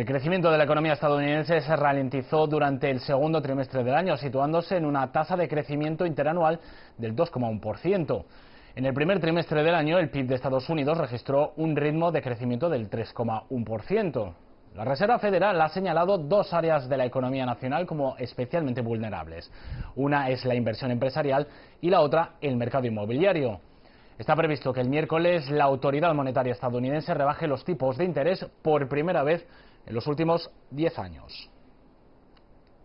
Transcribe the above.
el crecimiento de la economía estadounidense se ralentizó durante el segundo trimestre del año, situándose en una tasa de crecimiento interanual del 2,1%. En el primer trimestre del año, el PIB de Estados Unidos registró un ritmo de crecimiento del 3,1%. La Reserva Federal ha señalado dos áreas de la economía nacional como especialmente vulnerables. Una es la inversión empresarial y la otra el mercado inmobiliario. Está previsto que el miércoles la autoridad monetaria estadounidense rebaje los tipos de interés por primera vez en los últimos 10 años.